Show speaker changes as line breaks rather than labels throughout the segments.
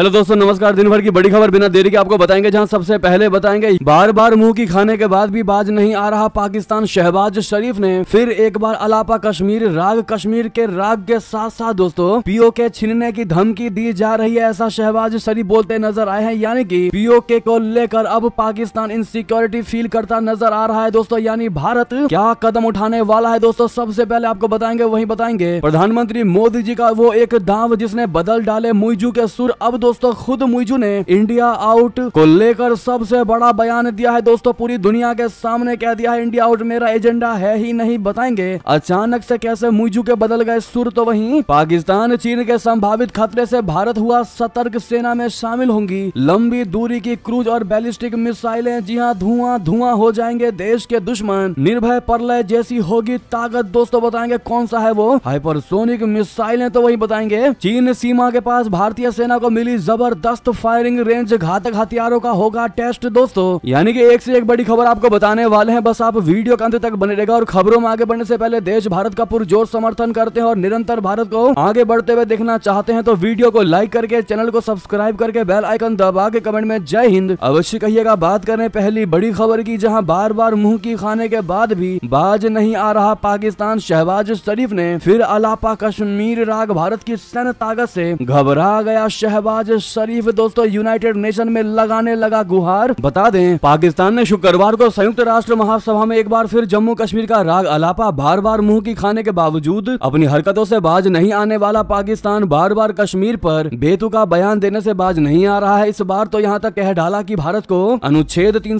hello दोस्तों नमस्कार दिन भर की बड़ी खबर बिना देरी के आपको बताएंगे जहां सबसे पहले बताएंगे बार बार मुंह की खाने के बाद भी बाज नहीं आ रहा पाकिस्तान शहबाज शरीफ ने फिर एक बार अलापा कश्मीर राग कश्मीर के राग के साथ साथ दोस्तों पीओ के छीनने की धमकी दी जा रही है ऐसा शहबाज शरीफ बोलते नजर आए हैं यानी की पीओ के को लेकर अब पाकिस्तान इनसिक्योरिटी फील करता नजर आ रहा है दोस्तों यानी भारत क्या कदम उठाने वाला है दोस्तों सबसे पहले आपको बताएंगे वही बताएंगे प्रधानमंत्री मोदी जी का वो एक दाव जिसने बदल डाले मुइजू के सुर अब दोस्तों खुद मुइजू ने इंडिया आउट को लेकर सबसे बड़ा बयान दिया है दोस्तों पूरी दुनिया के सामने कह दिया है इंडिया आउट मेरा एजेंडा है ही नहीं बताएंगे अचानक से कैसे मुइजू के बदल गए सुर तो वहीं पाकिस्तान चीन के संभावित खतरे से भारत हुआ सतर्क सेना में शामिल होंगी लंबी दूरी की क्रूज और बैलिस्टिक मिसाइलें जी हाँ धुआं धुआं हो जाएंगे देश के दुश्मन निर्भय परलय जैसी होगी ताकत दोस्तों बताएंगे कौन सा है वो हाइपरसोनिक मिसाइलें तो वही बताएंगे चीन सीमा के पास भारतीय सेना को मिली जबरदस्त फायरिंग रेंज घातक हथियारों का होगा टेस्ट दोस्तों यानी कि एक से एक बड़ी खबर आपको बताने वाले हैं बस आप वीडियो के अंत तक बने रहेगा और खबरों में आगे बढ़ने से पहले देश भारत का पुरजोर समर्थन करते हैं और निरंतर भारत को आगे बढ़ते हुए देखना चाहते हैं तो वीडियो को लाइक करके चैनल को सब्सक्राइब करके बेल आइकन दबा के कमेंट में जय हिंद अवश्य कहिएगा बात करें पहली बड़ी खबर की जहाँ बार बार मुंह की खाने के बाद भी बाज नहीं आ रहा पाकिस्तान शहबाज शरीफ ने फिर अलापा कश्मीर राग भारत की सैन्य ताकत से घबरा गया शहबाज नवाज शरीफ दोस्तों यूनाइटेड नेशन में लगाने लगा गुहार बता दें पाकिस्तान ने शुक्रवार को संयुक्त राष्ट्र महासभा में एक बार फिर जम्मू कश्मीर का राग अलापा बार बार मुंह की खाने के बावजूद अपनी हरकतों से बाज नहीं आने वाला पाकिस्तान बार बार कश्मीर पर बेतु का बयान देने से बाज नहीं आ रहा है इस बार तो यहाँ तक कह डाला की भारत को अनुच्छेद तीन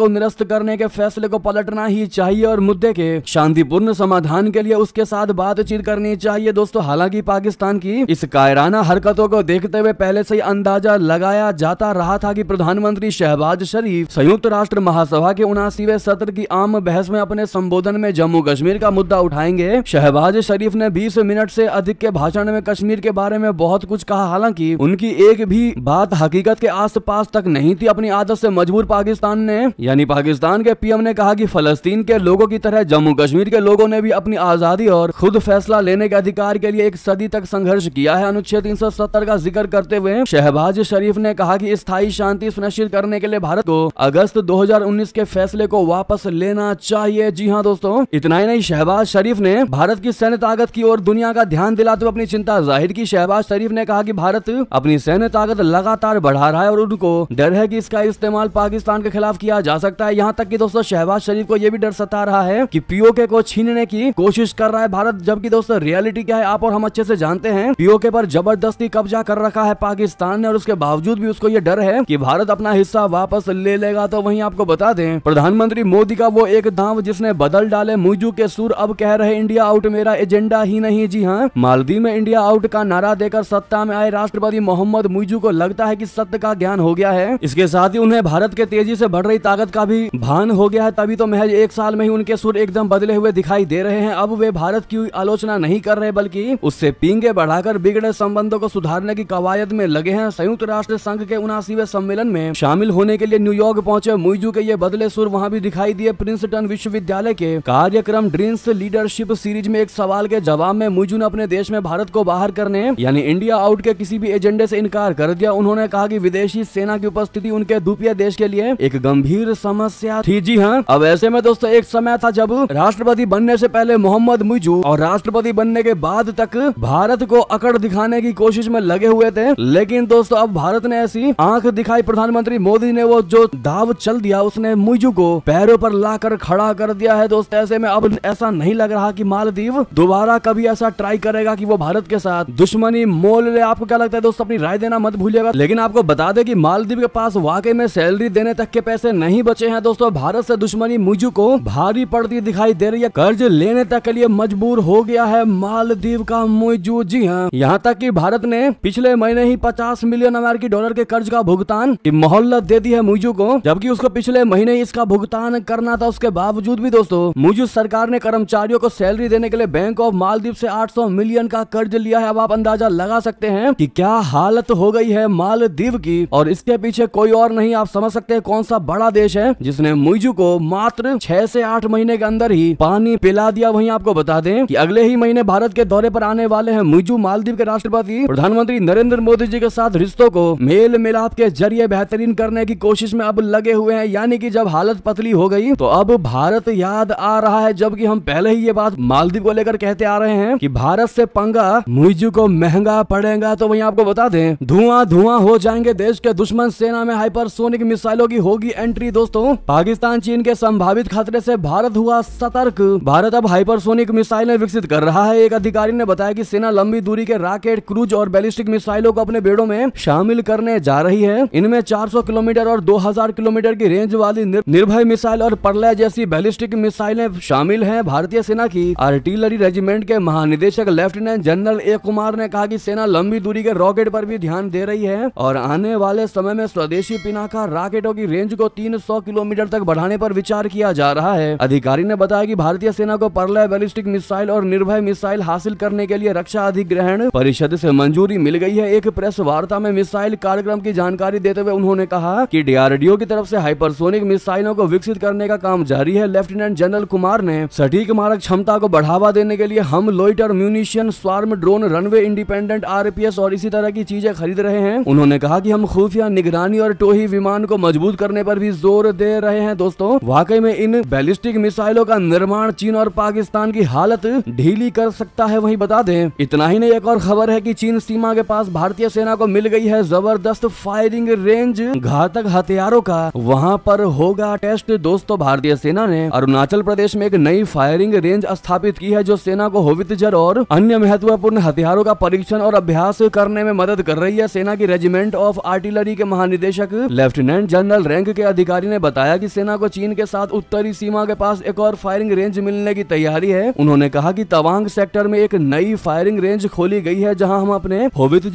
को निरस्त करने के फैसले को पलटना ही चाहिए और मुद्दे के शांतिपूर्ण समाधान के लिए उसके साथ बातचीत करनी चाहिए दोस्तों हालांकि पाकिस्तान की इस कायराना हरकतों को देखते हुए पहले पहले से ही अंदाजा लगाया जाता रहा था कि प्रधानमंत्री शहबाज शरीफ संयुक्त राष्ट्र महासभा के उनासीवे सत्र की आम बहस में अपने संबोधन में जम्मू कश्मीर का मुद्दा उठाएंगे शहबाज शरीफ ने 20 मिनट से अधिक के भाषण में कश्मीर के बारे में बहुत कुछ कहा हालांकि उनकी एक भी बात हकीकत के आस तक नहीं थी अपनी आदत से मजबूर पाकिस्तान ने यानी पाकिस्तान के पीएम ने कहा कि फलस्तीन के लोगों की तरह जम्मू कश्मीर के लोगों ने भी अपनी आजादी और खुद फैसला लेने के अधिकार के लिए एक सदी तक संघर्ष किया है अनुच्छेद तीन का जिक्र करते हुए शहबाज शरीफ ने कहा कि स्थायी शांति सुनिश्चित करने के लिए भारत को अगस्त 2019 के फैसले को वापस लेना चाहिए जी हाँ दोस्तों इतना ही नहीं शहबाज शरीफ ने भारत की सैन्य ताकत की ओर दुनिया का ध्यान दिलाते हुए अपनी चिंता जाहिर की शहबाज शरीफ ने कहा की भारत अपनी सैन्य ताकत लगातार बढ़ा रहा है और उनको डर है की इसका इस्तेमाल पाकिस्तान के खिलाफ किया जा सकता है यहाँ तक की दोस्तों शहबाज शरीफ को यह भी डर सता रहा है की पीओके को छीनने की कोशिश कर रहा है भारत जबकि दोस्तों रियलिटी क्या है आप और हम अच्छे से जानते हैं पीओके पर जबरदस्ती कब्जा कर रखा है पाकिस्तान ने और उसके बावजूद भी उसको ये डर है कि भारत अपना हिस्सा वापस ले लेगा तो वहीं आपको बता दें प्रधानमंत्री मोदी का वो एक दाव जिसने बदल डाले मुजू के सुर अब कह रहे इंडिया आउट मेरा एजेंडा ही नहीं जी हाँ मालदीव में इंडिया आउट का नारा देकर सत्ता में आए राष्ट्रपति मोहम्मद मुजू को लगता है की सत्य का ज्ञान हो गया है इसके साथ ही उन्हें भारत के तेजी ऐसी बढ़ रही ताकत का भी भान हो गया है तभी तो महज एक साल में ही उनके सुर एकदम बदले हुए दिखाई दे रहे हैं अब वे भारत की आलोचना नहीं कर रहे बल्कि उससे पींगे बढ़ाकर बिगड़े संबंधों को सुधारने की कवायद में में लगे हैं संयुक्त राष्ट्र संघ के उनासीवे सम्मेलन में शामिल होने के लिए न्यूयॉर्क पहुंचे मुइजू के ये बदले सुर वहां भी दिखाई दिए प्रिंसटन विश्वविद्यालय के कार्यक्रम ड्रीम्स लीडरशिप सीरीज में एक सवाल के जवाब में मुइजू ने अपने देश में भारत को बाहर करने यानी इंडिया आउट के किसी भी एजेंडे ऐसी इनकार कर दिया उन्होंने कहा की विदेशी सेना की उपस्थिति उनके दूपिया देश के लिए एक गंभीर समस्या थी जी हाँ अब ऐसे में दोस्तों एक समय था जब राष्ट्रपति बनने से पहले मोहम्मद मुइजू और राष्ट्रपति बनने के बाद तक भारत को अकड़ दिखाने की कोशिश में लगे हुए थे लेकिन दोस्तों अब भारत ने ऐसी आंख दिखाई प्रधानमंत्री मोदी ने वो जो दाव चल दिया उसने मुइजू को पैरों पर लाकर खड़ा कर दिया है दोस्तों ऐसे में अब ऐसा नहीं लग रहा की मालदीव दोबारा कभी ऐसा ट्राई करेगा की वो भारत के साथ दुश्मनी मोल ले आपको क्या लगता है दोस्तों अपनी राय देना मत भूलिएगा लेकिन आपको बता दे की मालदीव के पास वाकई में सैलरी देने तक के पैसे नहीं बचे हैं दोस्तों भारत से दुश्मनी मुइजू को भारी पड़ती दिखाई दे रही है कर्ज लेने तक के लिए मजबूर हो गया है मालदीव का मुइजू जी हाँ यहाँ तक की भारत ने पिछले महीने ही 50 मिलियन अमेरिकी डॉलर के कर्ज का भुगतान की मोहल्लत दे दी है मुजू को जबकि उसको पिछले महीने इसका भुगतान करना था उसके बावजूद भी दोस्तों मुजू सरकार ने कर्मचारियों को सैलरी देने के लिए बैंक ऑफ मालदीव से 800 मिलियन का कर्ज लिया है अब आप अंदाजा लगा सकते हैं कि क्या हालत हो गई है मालदीव की और इसके पीछे कोई और नहीं आप समझ सकते हैं कौन सा बड़ा देश है जिसने मुइजू को मात्र छह से आठ महीने के अंदर ही पानी पिला दिया वही आपको बता दें कि अगले ही महीने भारत के दौरे पर आने वाले हैं मुइजू मालदीव के राष्ट्रपति प्रधानमंत्री नरेंद्र मोदी जी के साथ रिश्तों को मेल मिलाप के जरिए बेहतरीन करने की कोशिश में अब लगे हुए हैं यानी कि जब हालत पतली हो गई तो अब भारत याद आ रहा है जबकि हम पहले ही ये बात मालदीव को लेकर कहते आ रहे हैं कि भारत से पंगा मुइजू को महंगा पड़ेगा तो वही आपको बता दें धुआं धुआं हो जाएंगे देश के दुश्मन सेना में हाइपरसोनिक मिसाइलों की होगी एंट्री दोस्तों पाकिस्तान चीन के संभावित खतरे से भारत हुआ सतर्क भारत अब हाइपरसोनिक मिसाइलें विकसित कर रहा है एक अधिकारी ने बताया कि सेना लंबी दूरी के राकेट क्रूज और बैलिस्टिक मिसाइलों को अपने अपने बेड़ों में शामिल करने जा रही है इनमें 400 किलोमीटर और 2000 किलोमीटर की रेंज वाली निर्भय मिसाइल और परलय जैसी बैलिस्टिक मिसाइलें शामिल हैं भारतीय सेना की आर्टिलरी रेजिमेंट के महानिदेशक लेफ्टिनेंट जनरल ए कुमार ने कहा कि सेना लंबी दूरी के रॉकेट पर भी ध्यान दे रही है और आने वाले समय में स्वदेशी पिनाका रॉकेटों की रेंज को 300 किलोमीटर तक बढ़ाने पर विचार किया जा रहा है अधिकारी ने बताया कि भारतीय सेना को परलय बैलिस्टिक मिसाइल और निर्भय मिसाइल हासिल करने के लिए रक्षा अधिग्रहण परिषद ऐसी मंजूरी मिल गई है एक प्रेस प्रेस वार्ता में मिसाइल कार्यक्रम की जानकारी देते हुए उन्होंने कहा कि डीआरडीओ की तरफ से हाइपरसोनिक मिसाइलों को विकसित करने का काम जारी है लेफ्टिनेंट जनरल कुमार ने सटीक मारक क्षमता को बढ़ावा देने के लिए हम loiter munition swarm drone runway independent आर और इसी तरह की चीजें खरीद रहे हैं उन्होंने कहा की हम खुफिया निगरानी और टोही विमान को मजबूत करने आरोप भी जोर दे रहे हैं दोस्तों वाकई में इन बैलिस्टिक मिसाइलों का निर्माण चीन और पाकिस्तान की हालत ढीली कर सकता है वही बता दें इतना ही नहीं एक और खबर है की चीन सीमा के पास भारतीय सेना को मिल गई है जबरदस्त फायरिंग रेंज घातक हथियारों का वहाँ पर होगा टेस्ट दोस्तों भारतीय सेना ने अरुणाचल प्रदेश में एक नई फायरिंग रेंज स्थापित की है जो सेना को होवित्जर और अन्य महत्वपूर्ण हथियारों का परीक्षण और अभ्यास करने में मदद कर रही है सेना की रेजिमेंट ऑफ आर्टिलरी के महानिदेशक लेफ्टिनेंट जनरल रैंक के अधिकारी ने बताया की सेना को चीन के साथ उत्तरी सीमा के पास एक और फायरिंग रेंज मिलने की तैयारी है उन्होंने कहा की तवांग सेक्टर में एक नई फायरिंग रेंज खोली गई है जहां हम अपने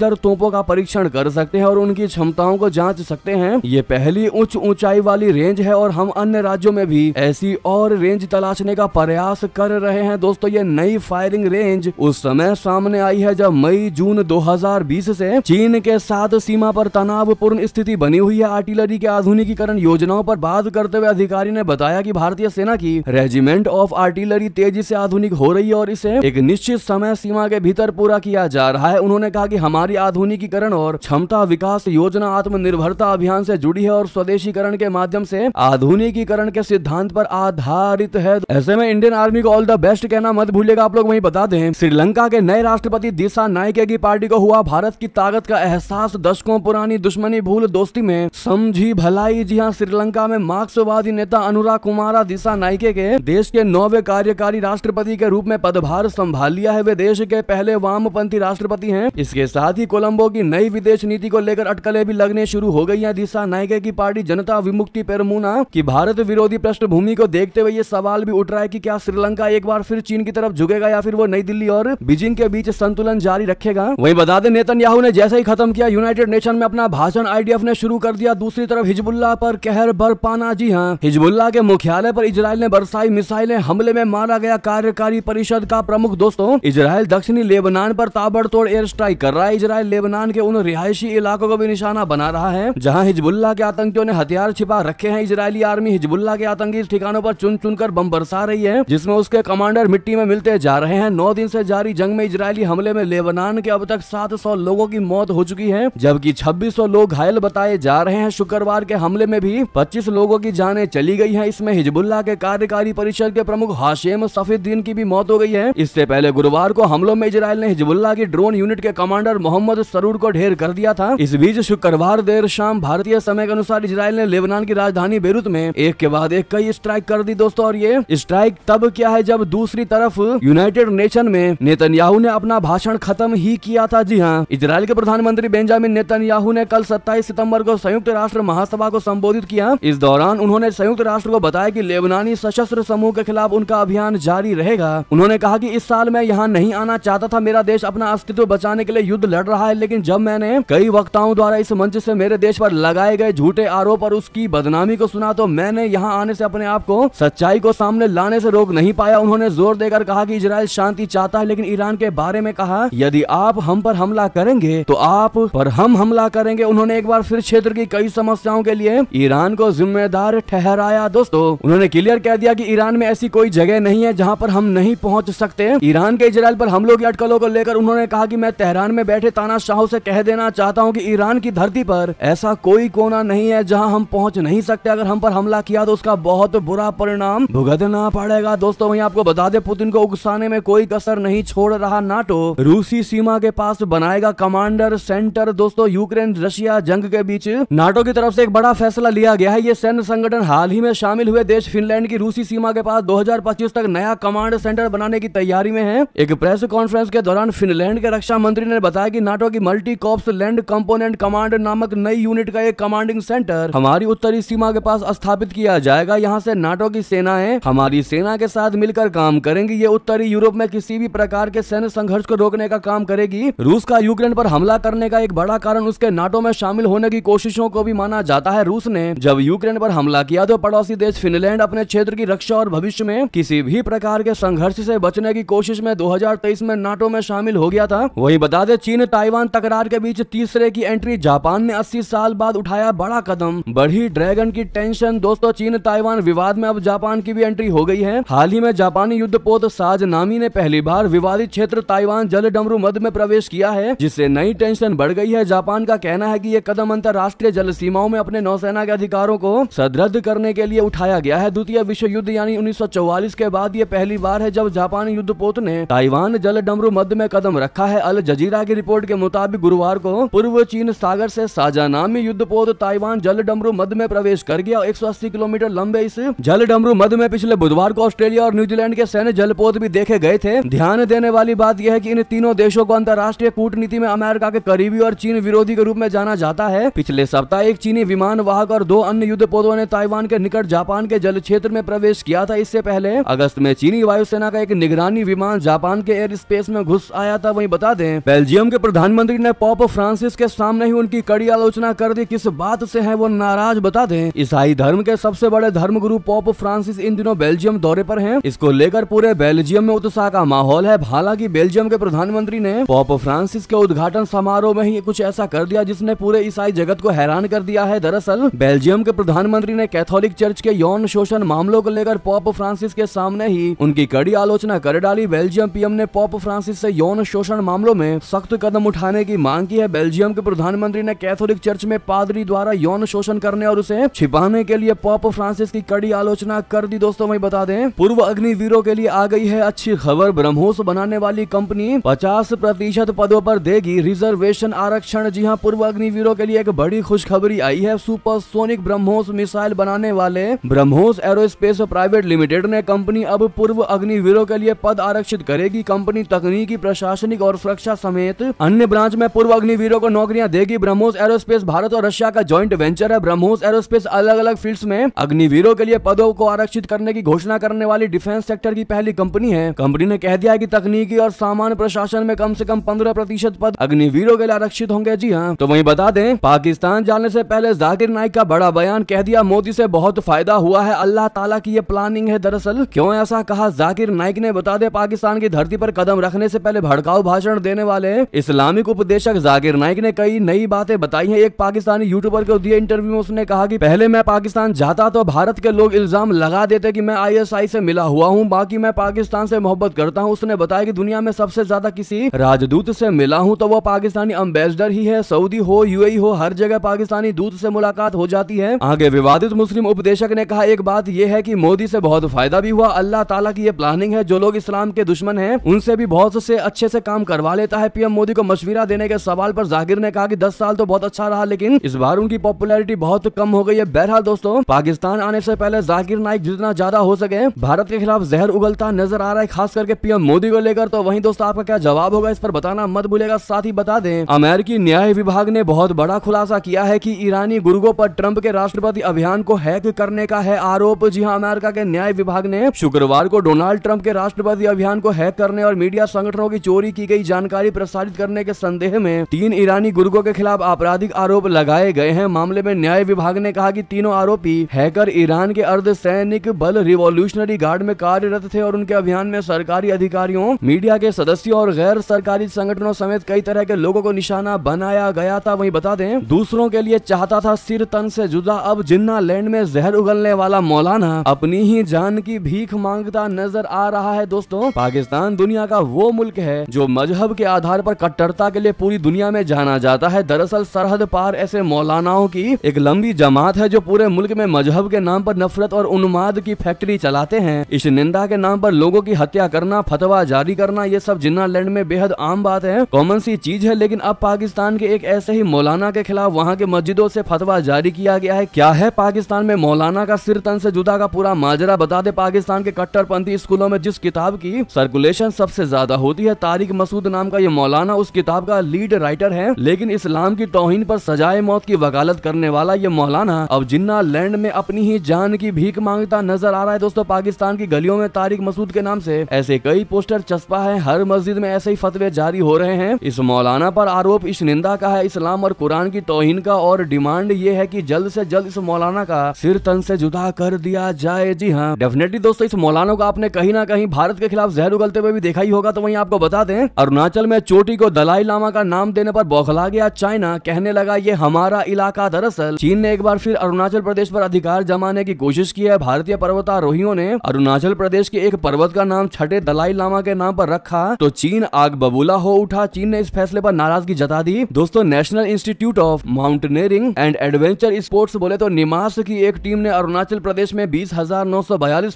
जर तो तोपों का परीक्षण कर सकते हैं और उनकी क्षमताओं को जांच सकते हैं ये पहली उच्च ऊंचाई वाली रेंज है और हम अन्य राज्यों में भी ऐसी और रेंज तलाशने का प्रयास कर रहे हैं दोस्तों ये नई फायरिंग रेंज उस समय सामने आई है जब मई जून 2020 से चीन के साथ सीमा पर तनावपूर्ण स्थिति बनी हुई है आर्टिलरी के आधुनिकीकरण योजनाओं पर बात करते हुए अधिकारी ने बताया कि भारतीय सेना की रेजिमेंट ऑफ आर्टिलरी तेजी से आधुनिक हो रही है और इसे एक निश्चित समय सीमा के भीतर पूरा किया जा रहा है उन्होंने कहा कि हमारी आधुनिक आधुनिकीकरण और क्षमता विकास योजना आत्मनिर्भरता अभियान से जुड़ी है और स्वदेशीकरण के माध्यम से आधुनिकीकरण के सिद्धांत पर आधारित है ऐसे में इंडियन आर्मी को ऑल द बेस्ट कहना मत भूलिएगा आप लोग वही बता दें श्रीलंका के नए राष्ट्रपति दिशा नायके की पार्टी को हुआ भारत की ताकत का एहसास दशकों पुरानी दुश्मनी भूल दोस्ती में समझी भलाई जी हाँ श्रीलंका में मार्क्सवादी नेता अनुराग कुमारा दिशा नाइके के देश के नौवे कार्यकारी राष्ट्रपति के रूप में पदभार संभाल लिया है वे देश के पहले वामपंथी राष्ट्रपति हैं इसके साथ ही कोलंबो लोगों की नई विदेश नीति को लेकर अटकलें भी लगने शुरू हो गई है दिशा नायके की पार्टी जनता विमुक्ति पेरमुना की भारत विरोधी पृष्ठभूमि को देखते हुए ये सवाल भी उठ रहा है की क्या श्रीलंका एक बार फिर चीन की तरफ झुकेगा या फिर वो नई दिल्ली और बीजिंग के बीच संतुलन जारी रखेगा वही बता दे नेतन याहू ने जैसे ही खत्म किया यूनाइटेड नेशन में अपना भाषण आई ने शुरू कर दिया दूसरी तरफ हिजबुल्ला पर कहर भर पाना जी हाँ हिजबुल्ला के मुख्यालय पर इजराइल ने बरसाई मिसाइलें हमले में मारा गया कार्यकारी परिषद का प्रमुख दोस्तों इसराइल दक्षिणी लेबनान पर ताबड़तोड़ एयर स्ट्राइक कर रहा है इसराइल लेबनान लेबनान के उन रिहायशी इलाकों को भी निशाना बना रहा है जहाँ हिजबुल्ला के आतंकियों ने हथियार छिपा रखे है इसराइली आर्मी हिजबुल्ला के आतंकी ठिकानों आरोप चुन चुन कर बम बरसा रही है जिसमे उसके कमांडर मिट्टी में मिलते जा रहे हैं नौ दिन ऐसी जारी जंग में इसराइली हमले में लेबनान के अब तक सात लोगों की मौत हो चुकी है जबकि छब्बीस लोग घायल बताए जा रहे हैं शुक्रवार के हमले में भी पच्चीस लोगों की जाने चली गई है इसमें हिजबुल्ला के कार्यकारी परिषद के प्रमुख हाशिम सफीद्दीन की भी मौत हो गई है इससे पहले गुरुवार को हमलों में इसराइल ने हिजबुल्ला की ड्रोन यूनिट के कमांडर मोहम्मद सरू बारूद को ढेर कर दिया था इस बीच शुक्रवार देर शाम भारतीय समय के अनुसार इसराइल ने लेबनान की राजधानी बेरूत में एक के बाद एक कई स्ट्राइक कर दी दोस्तों और ये स्ट्राइक तब क्या है जब दूसरी तरफ यूनाइटेड नेशन में नेतन्याहू ने अपना भाषण खत्म ही किया था जी हाँ इसराइल के प्रधानमंत्री बेंजामिन नेतन्याहू ने कल सत्ताईस सितम्बर को संयुक्त राष्ट्र महासभा को संबोधित किया इस दौरान उन्होंने संयुक्त राष्ट्र को बताया की लेबनानी सशस्त्र समूह के खिलाफ उनका अभियान जारी रहेगा उन्होंने कहा की इस साल मैं यहाँ नहीं आना चाहता था मेरा देश अपना अस्तित्व बचाने के लिए युद्ध लड़ रहा है लेकिन लेकिन जब मैंने कई वक्ताओं द्वारा इस मंच से मेरे देश पर लगाए गए झूठे आरोप और उसकी बदनामी को सुना तो मैंने यहाँ आने से अपने आप को सच्चाई को सामने लाने से रोक नहीं पाया उन्होंने जोर देकर कहा कि इसराइल शांति चाहता है लेकिन ईरान के बारे में कहा यदि आप हम पर हमला करेंगे तो आप पर हम हमला करेंगे उन्होंने एक बार फिर क्षेत्र की कई समस्याओं के लिए ईरान को जिम्मेदार ठहराया दोस्तों उन्होंने क्लियर कह दिया की ईरान में ऐसी कोई जगह नहीं है जहाँ पर हम नहीं पहुँच सकते ईरान के इसराइल पर हमलों की अटकलों को लेकर उन्होंने कहा की मैं तेहरान में बैठे ताना शाह दुनिया से कह देना चाहता हूँ कि ईरान की धरती पर ऐसा कोई कोना नहीं है जहाँ हम पहुँच नहीं सकते अगर हम पर हमला किया तो उसका बहुत बुरा परिणाम भुगतना पड़ेगा दोस्तों वही आपको बता दे पुतिन को उकसाने में कोई कसर नहीं छोड़ रहा नाटो रूसी सीमा के पास बनाएगा कमांडर सेंटर दोस्तों यूक्रेन रशिया जंग के बीच नाटो की तरफ से एक बड़ा फैसला लिया गया है ये सैन्य संगठन हाल ही में शामिल हुए देश फिनलैंड की रूसी सीमा के पास 2025 तक नया कमांड सेंटर बनाने की तैयारी में है एक प्रेस कॉन्फ्रेंस के दौरान फिनलैंड के रक्षा मंत्री ने बताया की नाटो की multi corps land component command नामक नई यूनिट का एक कमांडिंग सेंटर हमारी उत्तरी सीमा के पास स्थापित किया जाएगा यहाँ से नाटो की सेनाएं हमारी सेना के साथ मिलकर काम करेंगी ये उत्तरी यूरोप में किसी भी प्रकार के सैन्य संघर्ष को रोकने का काम करेगी रूस का यूक्रेन पर हमला करने का एक बड़ा कारण उसके नाटो में शामिल होने की कोशिशों को भी माना जाता है रूस ने जब यूक्रेन पर हमला किया तो पड़ोसी देश फिनलैंड अपने क्षेत्र की रक्षा और भविष्य में किसी भी प्रकार के संघर्ष से बचने की कोशिश में 2023 में नाटो में शामिल हो गया था वही बता दे चीन ताइवान तकरार के बीच तीसरे की एंट्री जापान ने 80 साल बाद उठाया बड़ा कदम बढ़ी ड्रैगन की टेंशन दोस्तों चीन ताइवान विवाद में अब जापान की भी एंट्री हो गई है हाल ही में जापानी युद्ध पोत साज नामी ने पहली बार विवादित क्षेत्र ताइवान जल डमरू मध्य में प्रवेश किया है जिससे नई टेंशन बढ़ गई है जापान का कहना है की ये कदम अंतर्राष्ट्रीय जल सीमाओं में अपने नौसेना के अधिकारों को सदृद्ध करने के लिए उठाया गया है द्वितीय विश्व युद्ध यानी उन्नीस के बाद ये पहली बार है जब जापानी पोत ने ताइवान जल डमरू मध्य में कदम रखा है अल जजीरा की रिपोर्ट के मुताबिक मुताबिक गुरुवार को पूर्व चीन सागर से साजानामी युद्ध पोत ताइवान जल डमरू मध्य में प्रवेश कर गया एक किलोमीटर लंबे इस जल डमरू मध्य में पिछले बुधवार को ऑस्ट्रेलिया और न्यूजीलैंड के सैन्य जलपोत भी देखे गए थे ध्यान देने वाली बात यह है की इन तीनों देशों को अंतर्राष्ट्रीय कूटनीति में अमेरिका के करीबी और चीन विरोधी के रूप में जाना जाता है पिछले सप्ताह एक चीनी विमान वाहक और दो अन्य युद्ध पोतों ने ताइवान के निकट जापान के जल क्षेत्र में प्रवेश किया था इससे पहले अगस्त में चीनी वायुसेना का एक निगरानी विमान जापान के एयर स्पेस में घुस आया था वहीं बता दें बेल्जियम के प्रधानमंत्री मंत्री ने पॉप फ्रांसिस के सामने ही उनकी कड़ी आलोचना कर दी किस बात से है वो नाराज बता दें ईसाई धर्म के सबसे बड़े धर्म गुरु पॉप फ्रांसिस इन दिनों बेल्जियम दौरे पर हैं इसको लेकर पूरे बेल्जियम में उत्साह का माहौल है हालांकि बेल्जियम के प्रधानमंत्री ने पॉप फ्रांसिस के उद्घाटन समारोह में ही कुछ ऐसा कर दिया जिसने पूरे ईसाई जगत को हैरान कर दिया है दरअसल बेल्जियम के प्रधानमंत्री ने कैथोलिक चर्च के यौन शोषण मामलों को लेकर पॉप फ्रांसिस के सामने ही उनकी कड़ी आलोचना कर डाली बेल्जियम पीएम ने पॉप फ्रांसिस से यौन शोषण मामलों में सख्त कदम उठाने की मांग की है बेल्जियम के प्रधानमंत्री ने कैथोलिक चर्च में पादरी द्वारा यौन शोषण करने और उसे छिपाने के लिए पॉप फ्रांसिस की कड़ी आलोचना कर दी दोस्तों वही बता दें पूर्व अग्निवीरों के लिए आ गई है अच्छी खबर ब्रह्मोस बनाने वाली कंपनी पचास प्रतिशत पदों पर देगी रिजर्वेशन आरक्षण जी हाँ पूर्व अग्निवीरों के लिए एक बड़ी खुशखबरी आई है सुपरसोनिक ब्रह्मोस मिसाइल बनाने वाले ब्रह्मोस एरोस्पेस प्राइवेट लिमिटेड ने कंपनी अब पूर्व अग्निवीरों के लिए पद आरक्षित करेगी कंपनी तकनीकी प्रशासनिक और सुरक्षा समेत अन्य ब्रांच में पूर्व अग्निवीरों को नौकरियां देगी ब्रह्मोस एरोस्पेस भारत और रशिया का ज्वाइंट वेंचर है ब्रह्मोस एरोस्पेस अलग अलग फील्ड में अग्निवीरों के लिए पदों को आरक्षित करने की घोषणा करने वाली डिफेंस सेक्टर की पहली कंपनी है कंपनी ने कह दिया की तकनीकी और सामान प्रशासन में कम ऐसी कम पंद्रह प्रतिशत पद अग्निवीरों के लिए आरक्षित होंगे जी हाँ तो वही बता दें पाकिस्तान जाने ऐसी पहले जाकिर नाइक का बड़ा बयान कह दिया मोदी ऐसी बहुत फायदा हुआ है अल्लाह ताला की ये प्लानिंग है दरअसल क्यों ऐसा कहा जाकिर नाइक ने बता दे पाकिस्तान की धरती पर कदम रखने से पहले भड़काऊ भाषण देने वाले इस्लामिक उप उपदेशक जागिर नाइक ने कई नई बातें बताई हैं एक पाकिस्तानी यूट्यूबर को दिए इंटरव्यू में उसने कहा कि पहले मैं पाकिस्तान जाता तो भारत के लोग इल्जाम लगा देते कि मैं आईएसआई से मिला हुआ हूँ बाकी मैं पाकिस्तान से मोहब्बत करता हूँ उसने बताया कि दुनिया में सबसे ज्यादा किसी राजदूत से मिला हूँ तो वो पाकिस्तानी अम्बेसडर ही है सऊदी हो यूएई e हो हर जगह पाकिस्तानी दूत से मुलाकात हो जाती है आगे विवादित मुस्लिम उपदेशक ने कहा एक बात यह है की मोदी से बहुत फायदा भी हुआ अल्लाह ताला की ये प्लानिंग है जो लोग इस्लाम के दुश्मन है उनसे भी बहुत से अच्छे से काम करवा लेता है पीएम मोदी को मशविरा दे देने के सवाल पर जाकिर ने कहा कि 10 साल तो बहुत अच्छा रहा लेकिन इस बार उनकी पॉपुलैरिटी बहुत कम हो गई है बहरहाल दोस्तों पाकिस्तान आने से पहले जाकिर नाइक जितना ज्यादा हो सके भारत के खिलाफ जहर उगलता नजर आ रहा है खास करके पीएम मोदी को लेकर तो वही दोस्तों आपका क्या जवाब होगा इस पर बताना मत भूलेगा साथ ही बता दें अमेरिकी न्याय विभाग ने बहुत बड़ा खुलासा किया है की ईरानी गुर्गो पर ट्रंप के राष्ट्रपति अभियान को हैक करने का है आरोप जी हाँ अमेरिका के न्याय विभाग ने शुक्रवार को डोनाल्ड ट्रंप के राष्ट्रपति अभियान को हैक करने और मीडिया संगठनों की चोरी की गई जानकारी प्रसारित करने के संदेश मामले में तीन ईरानी गुर्गो के खिलाफ आपराधिक आरोप लगाए गए हैं मामले में न्याय विभाग ने कहा कि तीनों आरोपी हैकर ईरान के अर्ध सैनिक बल रिवोल्यूशनरी गार्ड में कार्यरत थे और उनके अभियान में सरकारी अधिकारियों मीडिया के सदस्यों और गैर सरकारी संगठनों समेत कई तरह के लोगों को निशाना बनाया गया था वही बता दें दूसरों के लिए चाहता था सिर तन से जुदा अब जिन्ना लैंड में जहर उगलने वाला मौलाना अपनी ही जान की भीख मांगता नजर आ रहा है दोस्तों पाकिस्तान दुनिया का वो मुल्क है जो मजहब के आधार पर कट्टरता के लिए पूरी दुनिया में जाना जाता है दरअसल सरहद पार ऐसे मौलानाओं की एक लंबी जमात है जो पूरे मुल्क में मजहब के नाम पर नफरत और उन्माद की फैक्ट्री चलाते हैं इस निंदा के नाम पर लोगों की हत्या करना फतवा जारी करना ये सब जिन्ना लैंड में बेहद आम बात है कॉमन सी चीज है लेकिन अब पाकिस्तान के एक ऐसे ही मौलाना के खिलाफ वहाँ के मस्जिदों से फतवा जारी किया गया है क्या है पाकिस्तान में मौलाना का सिर तन से जुदा का पूरा माजरा बता दे पाकिस्तान के कट्टरपंथी स्कूलों में जिस किताब की सर्कुलेशन सबसे ज्यादा होती है तारिक मसूद नाम का ये मौलाना उस किताब का का लीड राइटर है लेकिन इस्लाम की तोहिन पर सजाए मौत की वकालत करने वाला ये मौलाना अब जिन्ना लैंड में अपनी ही जान की भीख मांगता नजर आ रहा है दोस्तों पाकिस्तान की गलियों में तारिक मसूद के नाम से ऐसे कई पोस्टर चस्पा है हर मस्जिद में ऐसे ही फतवे जारी हो रहे हैं इस मौलाना पर आरोप इस निंदा का है इस्लाम और कुरान की तोहिन का और डिमांड ये है की जल्द ऐसी जल्द इस मौलाना का सिर तन ऐसी जुदा कर दिया जाए जी हाँ डेफिनेटली दोस्तों इस मौलाना को आपने कहीं ना कहीं भारत के खिलाफ जहर उगलते हुए भी देखा ही होगा तो वही आपको बता दें अरुणाचल में चोटी को दलाई लामा पुलवामा का नाम देने पर बौखला गया चाइना कहने लगा ये हमारा इलाका दरअसल चीन ने एक बार फिर अरुणाचल प्रदेश पर अधिकार जमाने की कोशिश की है भारतीय पर्वतारोहियों ने अरुणाचल प्रदेश के एक पर्वत का नाम छठे दलाई लामा के नाम पर रखा तो चीन आग बबूला हो उठा चीन ने इस फैसले पर नाराजगी जता दी दोस्तों national institute of mountaineering and adventure sports बोले तो निमास की एक टीम ने अरुणाचल प्रदेश में बीस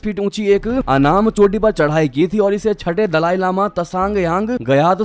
फीट ऊंची एक अनाम चोटी पर चढ़ाई की थी और इसे छठे दलाई लामा तसांग यांग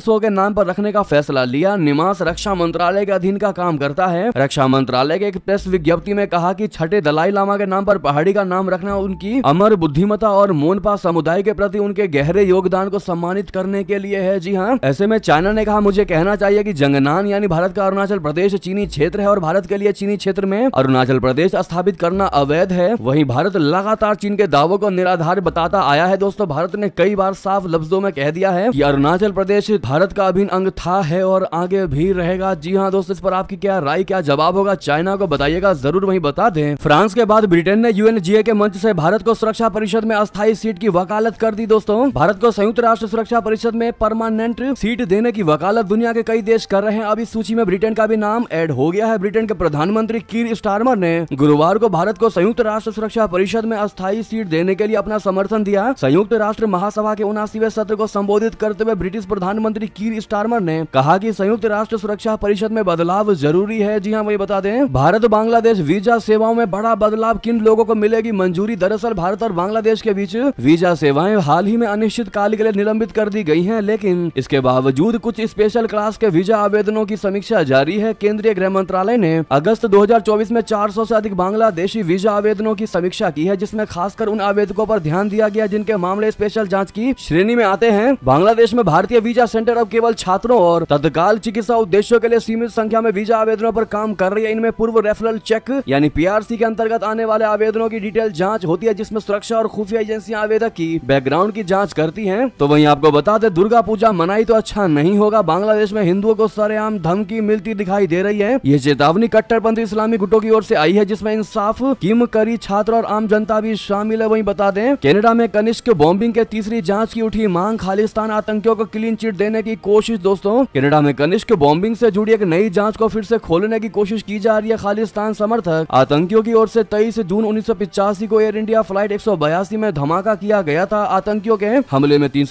सो के नाम पर रखने का फैसला फैसला लिया निमास रक्षा मंत्रालय के अधीन का काम करता है रक्षा मंत्रालय के एक प्रेस विज्ञप्ति में कहा कि छठे दलाई लामा के नाम पर पहाड़ी का नाम रखना उनकी अमर बुद्धिमता और मोनपा समुदाय के प्रति उनके गहरे योगदान को सम्मानित करने के लिए है जी हाँ ऐसे में चाइना ने कहा मुझे कहना चाहिए की जंगनान यानी भारत का अरुणाचल प्रदेश चीनी क्षेत्र है और भारत के लिए चीनी क्षेत्र में अरुणाचल प्रदेश स्थापित करना अवैध है वही भारत लगातार चीन के दावों को निराधार बताता आया है दोस्तों भारत ने कई बार साफ लफ्जों में कह दिया है कि अरुणाचल प्रदेश भारत का अभिन्न अंग था है और आगे भी रहेगा जी हाँ दोस्तों इस पर आपकी क्या राय क्या जवाब होगा चाइना को बताइएगा जरूर वही बता दें फ्रांस के बाद ब्रिटेन ने यूएनजीए के मंच से भारत को सुरक्षा परिषद में अस्थायी सीट की वकालत कर दी दोस्तों भारत को संयुक्त राष्ट्र सुरक्षा परिषद में परमानेंट सीट देने की वकालत दुनिया के कई देश कर रहे हैं अब इस सूची में ब्रिटेन का भी नाम एड हो गया है ब्रिटेन के प्रधानमंत्री कीर स्टार्मर ने गुरुवार को भारत को संयुक्त राष्ट्र सुरक्षा परिषद में अस्थायी सीट देने के लिए अपना समर्थन दिया संयुक्त राष्ट्र महासभा के उनासीवे सत्र को संबोधित करते हुए ब्रिटिश प्रधानमंत्री कीर स्टार्मर ने कहा कहा कि संयुक्त राष्ट्र सुरक्षा परिषद में बदलाव जरूरी है जी हाँ वही बता दें भारत बांग्लादेश वीजा सेवाओं में बड़ा बदलाव किन लोगों को मिलेगी मंजूरी दरअसल भारत और बांग्लादेश के बीच वीजा सेवाएं हाल ही में अनिश्चित काल के लिए निलंबित कर दी गई है लेकिन इसके बावजूद कुछ स्पेशल क्लास के वीजा आवेदनों की समीक्षा जारी है केंद्रीय गृह मंत्रालय ने अगस्त दो में चार से अधिक बांग्लादेशी वीजा आवेदनों की समीक्षा की है जिसमें खासकर उन आवेदकों पर ध्यान दिया गया जिनके मामले स्पेशल जांच की श्रेणी में आते हैं बांग्लादेश में भारतीय वीजा सेंटर अब केवल छात्रों और तत्काल चिकित्सा उद्देश्यों के लिए सीमित संख्या में वीजा आवेदनों पर काम कर रही है इनमें पूर्व रेफरल चेक यानी पीआरसी के अंतर्गत आने वाले आवेदनों की डिटेल जांच होती है जिसमें सुरक्षा और खुफिया एजेंसियां आवेदक की बैकग्राउंड की जांच करती हैं तो वहीं आपको बता दें दुर्गा पूजा मनाई तो अच्छा नहीं होगा बांग्लादेश में हिंदुओं को सरेआम धमकी मिलती दिखाई दे रही है ये चेतावनी कट्टरपंथी इस्लामी गुटों की ओर से आई है जिसमें इंसाफ किम करी छात्र और आम जनता भी शामिल है वही बता दें कनाडा में कनिष्क बॉम्बिंग के तीसरी जाँच की उठी मांग खालिस्तान आतंकियों को क्लीन चिट देने की कोशिश दोस्तों कनाडा नोएडा में कनिष्क बॉम्बिंग से जुड़ी एक नई जांच को फिर से खोलने की कोशिश की जा रही है खालिस्तान समर्थक आतंकियों की ओर से 23 जून उन्नीस को एयर इंडिया फ्लाइट एक में धमाका किया गया था आतंकियों के हमले में तीन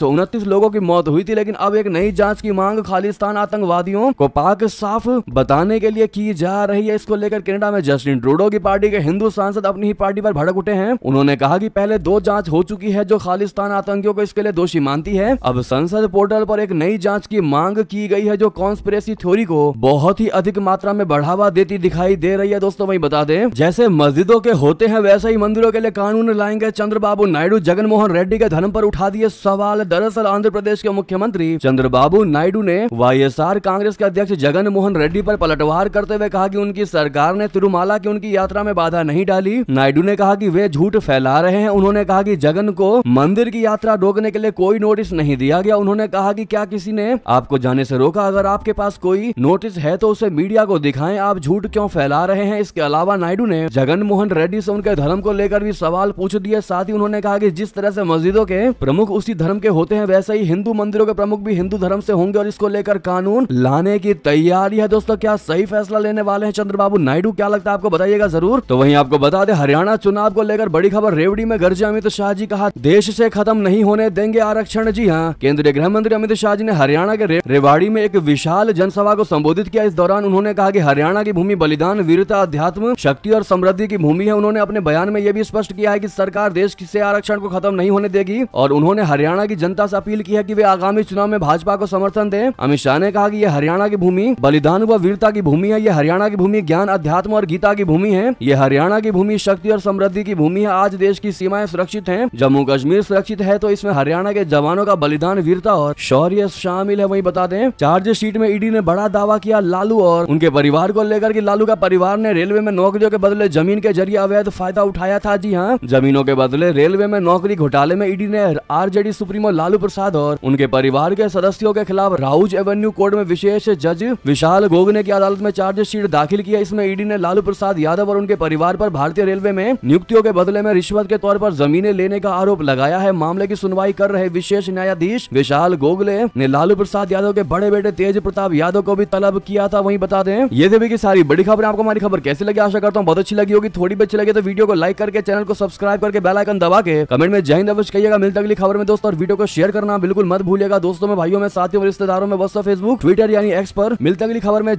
लोगों की मौत हुई थी लेकिन अब एक नई जाँच की मांग खालिस्तान आतंकवादियों को पाक साफ बताने के लिए की जा रही है इसको लेकर कनेडा में जस्टिन ट्रूडो की पार्टी के हिंदू सांसद अपनी ही पार्टी आरोप भड़क उठे हैं उन्होंने कहा की पहले दो जाँच हो चुकी है जो खालिस्तान आतंकियों को इसके लिए दोषी मानती है अब संसद पोर्टल पर एक नई जांच की मांग की गई है है जो कॉन्स्परेसी थ्योरी को बहुत ही अधिक मात्रा में बढ़ावा देती दिखाई दे रही है दोस्तों वही बता दें जैसे मस्जिदों के होते हैं वैसे ही मंदिरों के लिए कानून लाएंगे चंद्रबाबू नायडू जगनमोहन रेड्डी के धर्म पर उठा दिए सवाल दरअसल आंध्र प्रदेश के मुख्यमंत्री चंद्रबाबू नायडू ने वाई कांग्रेस के अध्यक्ष मोहन रेड्डी पर पलटवार करते हुए कहा कि उनकी सरकार ने तिरुमाला की उनकी यात्रा में बाधा नहीं डाली नायडू ने कहा कि वे झूठ फैला रहे हैं उन्होंने कहा कि जगन को मंदिर की यात्रा रोकने के लिए कोई नोटिस नहीं दिया गया उन्होंने कहा कि क्या किसी ने आपको जाने से रोक होगा अगर आपके पास कोई नोटिस है तो उसे मीडिया को दिखाएं आप झूठ क्यों फैला रहे हैं इसके अलावा नायडू ने जगन मोहन रेड्डी से उनके धर्म को लेकर भी सवाल पूछ दिए साथ ही उन्होंने कहा कि जिस तरह से मस्जिदों के प्रमुख उसी धर्म के होते हैं वैसे ही हिंदू मंदिरों के प्रमुख भी हिंदू धर्म से होंगे और इसको लेकर कानून लाने की तैयारी है दोस्तों क्या सही फैसला लेने वाले हैं चंद्रबाबू नायडू क्या लगता है आपको बताइएगा जरूर तो वही आपको बता दे हरियाणा चुनाव को लेकर बड़ी खबर रेवड़ी में गर्जे अमित शाह जी कहा देश से खत्म नहीं होने देंगे आरक्षण जी हाँ केंद्रीय गृह मंत्री अमित शाह जी ने हरियाणा के रेवाड़ी में एक विशाल जनसभा को संबोधित किया इस दौरान उन्होंने कहा कि हरियाणा की भूमि बलिदान वीरता अध्यात्म शक्ति और समृद्धि की भूमि है उन्होंने अपने बयान में यह भी स्पष्ट किया है की सरकार देश से आरक्षण को खत्म नहीं होने देगी और उन्होंने हरियाणा की जनता से अपील की है की वे आगामी चुनाव में भाजपा को समर्थन दे अमित शाह ने कहा की ये हरियाणा की भूमि बलिदान व वीरता की भूमि है ये हरियाणा की भूमि ज्ञान अध्यात्म और गीता की भूमि है ये हरियाणा की भूमि शक्ति और समृद्धि की भूमि है आज देश की सीमाएं सुरक्षित है जम्मू कश्मीर सुरक्षित है तो इसमें हरियाणा के जवानों का बलिदान वीरता और शौर्य शामिल है वही बता दें चार्जशीट में ईडी ने बड़ा दावा किया लालू और उनके परिवार को लेकर कि लालू का परिवार ने रेलवे में नौकरियों के बदले जमीन के जरिए अवैध फायदा उठाया था जी हाँ जमीनों के बदले रेलवे में नौकरी घोटाले में ईडी ने आरजेडी सुप्रीमो लालू प्रसाद और उनके परिवार के सदस्यों के खिलाफ राउज एवेन्यू कोर्ट में विशेष जज विशाल गोगने की अदालत में चार्जशीट दाखिल किया इसमें ईडी ने लालू प्रसाद यादव और उनके परिवार पर भारतीय रेलवे में नियुक्तियों के बदले में रिश्वत के तौर पर जमीनें लेने का आरोप लगाया है मामले की सुनवाई कर रहे विशेष न्यायाधीश विशाल गोगले ने लालू प्रसाद यादव के बड़े बेटे बेटे तेज प्रताप यादव को भी तलब किया था वही बता दें ये देवी की सारी बड़ी खबर आपको हमारी खबर कैसे लगी आशा करता हूँ बहुत अच्छी लगी होगी थोड़ी अच्छी लगी तो वीडियो को लाइक करके चैनल को सब्सक्राइब करके बेलाइकन दबा के कमेंट में जैन अवश्य कहिएगा मिलता अगली खबर में दोस्तों और वीडियो को शेयर करना बिल्कुल मत भूलिएगा दोस्तों में भाइयों में साथियों रिश्तेदारों में बस फेसबुक ट्विटर यानी एक्स पर मिलता अगली खबर में